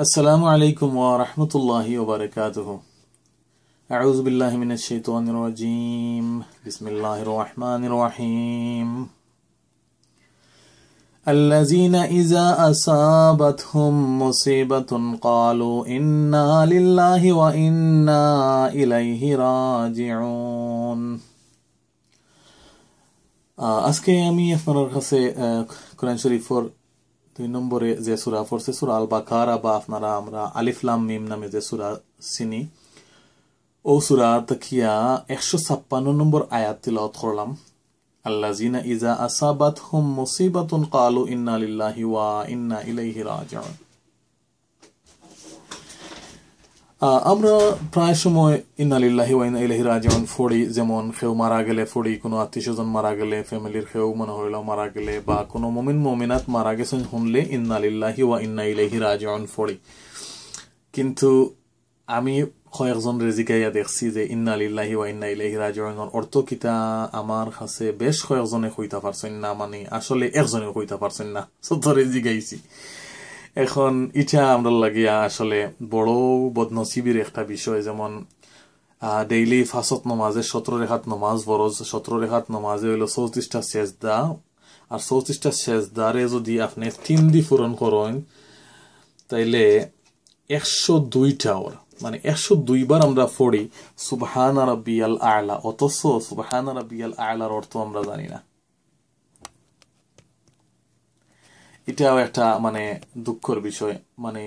السلام عليكم ورحمة الله وبركاته أعوذ بالله من الشيطان الرجيم بسم الله الرحمن الرحيم الذين إذا أصابتهم مصيبة قالوا إنا لله وإنا إليه راجعون আজকে আমি আপনার কাছে কোরআন শরীফর দুই নম্বরে যে সুরা পড়ছে সুরা আল বাকারা বা আপনারা আমরা আলিফলাম মিম নামে যে সুরা চিনি ও সুরা তাকিয়া একশো ছাপ্পান্ন নম্বর আয়াত তিলাওয়াত করলাম আল্লাহ ইজা আসাবাত হুম মুসিবাতুন কালু ইন্না লিল্লাহি ওয়া ইন্না ইলাইহি রাজিউন আমরা প্রায় সময় ইন্নালিল্লাহি ওয়াইন ইলাহি যেমন ফড়ি যেমন কেউ মারা গেলে ফড়ি কোনো আত্মীয় স্বজন মারা গেলে ফ্যামিলির কেউ মনে হইল মারা গেলে বা কোনো মমিন মমিনাত মারা গেছেন শুনলে ইন্নালিল্লাহি ওয়া ইন্না ইলাহি যেমন ফড়ি কিন্তু আমি কয়েকজন রেজিকাইয়া দেখছি যে ইন্নালিল্লাহি ওয়া ইন্না ইলাহি রাজিউনের অর্থ কিতা আমার কাছে বেশ কয়েকজনে কইতা পারছেন না মানে আসলে একজনে কইতা পারছেন না সত্য রেজিকাইছি এখন ইচ্ছা আমরা লাগিয়া আসলে বড় বদনসিবির একটা বিষয় যেমন ডেইলি ফাঁসত নমাজে সতেরো রেখাত নমাজ বরজ সতেরো রেখাত নমাজে হইল চৌত্রিশটা শেষ দা আর চৌত্রিশটা দারে যদি আপনি তিন দি পূরণ করেন তাইলে একশো দুইটা ওর মানে একশো দুইবার আমরা পড়ি সুবহান রাব্বিয়াল আয়লা অথচ সুবহান বিয়াল আয়লার অর্থ আমরা জানি না এটাও একটা মানে দুঃখের বিষয় মানে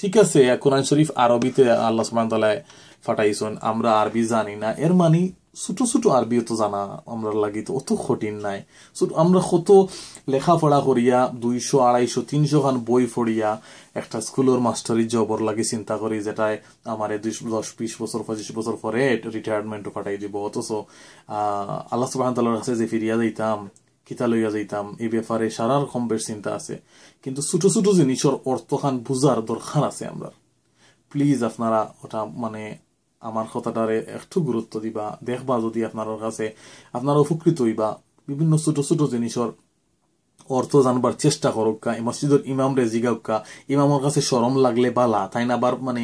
ঠিক আছে কোরআন শরীফ আরবিতে আল্লাহ সুবাহতালায় ফাটাইছেন আমরা আরবি জানি না এর মানে ছোট ছোট আরবিও তো জানা আমরা লাগি তো অত কঠিন নাই আমরা কত লেখাপড়া করিয়া দুইশো আড়াইশো তিনশো খান বই পড়িয়া একটা স্কুলের মাস্টারি জবর লাগে চিন্তা করি যেটাই আমার দশ বিশ বছর পঁচিশ বছর পরে রিটায়ারমেন্ট ফাটাই দিব অথচ আল্লাহ সুবাহ কাছে যে ফিরিয়া যাইতাম কিতা লইয়া যাইতাম এই ব্যাপারে সারা রকম বেশ চিন্তা আছে কিন্তু ছোট ছোট জিনিসের অর্থখান বুঝার দরকার আছে আমরা প্লিজ আপনারা ওটা মানে আমার কথাটারে একটু গুরুত্ব দিবা দেখবা যদি আপনার কাছে আপনারা উপকৃত হইবা বিভিন্ন ছোট ছোট জিনিসের অর্থ জানবার চেষ্টা করুক কা মসজিদর ইমাম রে জিগাউক কা ইমামর কাছে সরম লাগলে বালা তাই না আবার মানে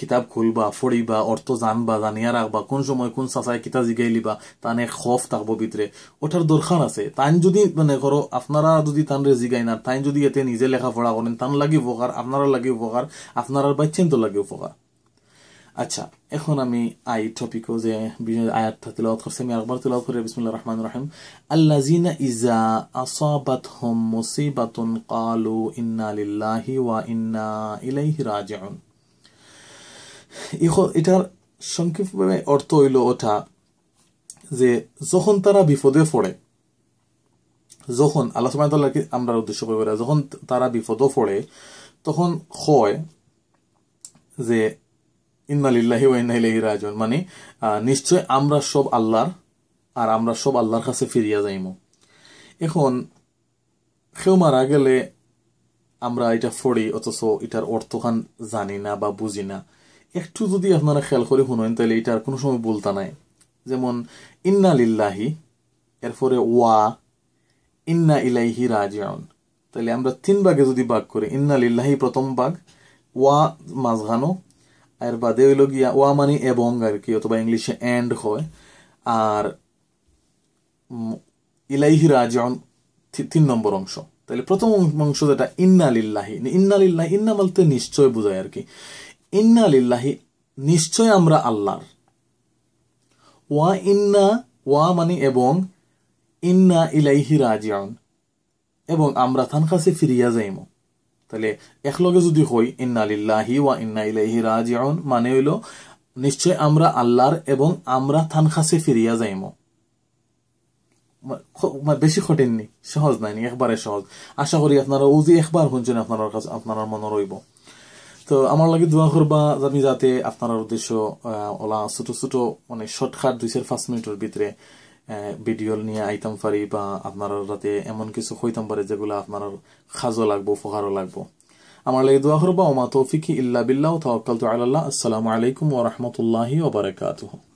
কিতাব খুলবা ফড়িবা অর্থ জানবা জানিয়া রাখবা কোন সময় কোন চাচায় কিতা লিবা তানে খফ থাকব ভিতরে ওঠার দরকার আছে তাই যদি মানে করো আপনারা যদি তানরে জিগাই না তাই যদি এতে নিজে লেখাপড়া করেন তান লাগি উপকার আপনারা লাগি উপকার আপনারা বাচ্চেন তো লাগি উপকার আচ্ছা এখন আমি আই টপিকও যে আয়াতটা তেলাওয়াত করছি আমি আকবর তেলাওয়াত করি বিসমিল্লাহ রহমান রহিম আল্লাযিনা ইযা আসাবাতহুম মুসিবাতুন ক্বালু ইন্না লিল্লাহি ওয়া ইন্না ইলাইহি রাজিউন এটার সংক্ষিপ্তভাবে অর্থ হইল ওটা যে যখন তারা বিপদে পড়ে যখন আল্লাহ সুবাহকে আমরা উদ্দেশ্য করে যখন তারা বিপদে পড়ে তখন হয় যে ইন্নালিল্লাহি ওয়াইনাইলাহি রাজন মানে নিশ্চয় আমরা সব আল্লাহর আর আমরা সব আল্লাহর কাছে ফিরিয়া যাইমু এখন কেউ মারা গেলে আমরা এটা ফড়ি অথচ এটার অর্থখান জানি না বা বুঝি না একটু যদি আপনারা খেয়াল করে শুনেন তাহলে এটার কোনো সময় বলতা নাই যেমন ইন্না লিল্লাহি এরপরে ওয়া ইন্না ইলাইহি রাজিউন তাহলে আমরা তিন ভাগে যদি ভাগ করি ইন্না লিল্লাহি প্রথম ভাগ ওয়া মাঝখানো আর বাদে হইল গিয়া ওয়া মানে এবং আর কি অথবা ইংলিশে অ্যান্ড হয় আর ইলাইহি রাজ তিন নম্বর অংশ তাহলে প্রথম অংশ যেটা ইন্না লিল্লাহি ইন্না ইন্না বলতে নিশ্চয় বোঝায় আর কি ইন্না লিল্লাহি নিশ্চয় আমরা আল্লাহর ওয়া ইন্না ওয়া মানে এবং ইন্না ইলাইহি রাজ এবং আমরা তান কাছে ফিরিয়া যাইমো তাহলে একলগে যদি হই ইন্নালিল্লাহি ওয়া ইন্না ইলাইহি রাজিউন মানে হইল নিশ্চয় আমরা আল্লাহর এবং আমরা থান খাসে ফিরিয়া যাইমো বেশি খটেননি সহজ নাইনি একবারে সহজ আশা করি আপনারা ও যে একবার শুনছেন আপনার কাছে আপনার মনে রইব তো আমার লাগে দোয়া করবা আমি যাতে আপনার উদ্দেশ্য ওলা ছোট ছোট মানে শর্টকাট দুইশের চার পাঁচ মিনিটের ভিতরে ভিডিও নিয়ে আইতাম পারি বা আপনার রাতে এমন কিছু হইতাম পারে যেগুলো আপনার খাজও লাগবো উপহারও লাগবো আমার লাগে দোয়া করবো ওমা তৌফিকি ইল্লা বিল্লাহ তো আল্লাহ আসসালামু আলাইকুম ওয়া রাহমাতুল্লাহি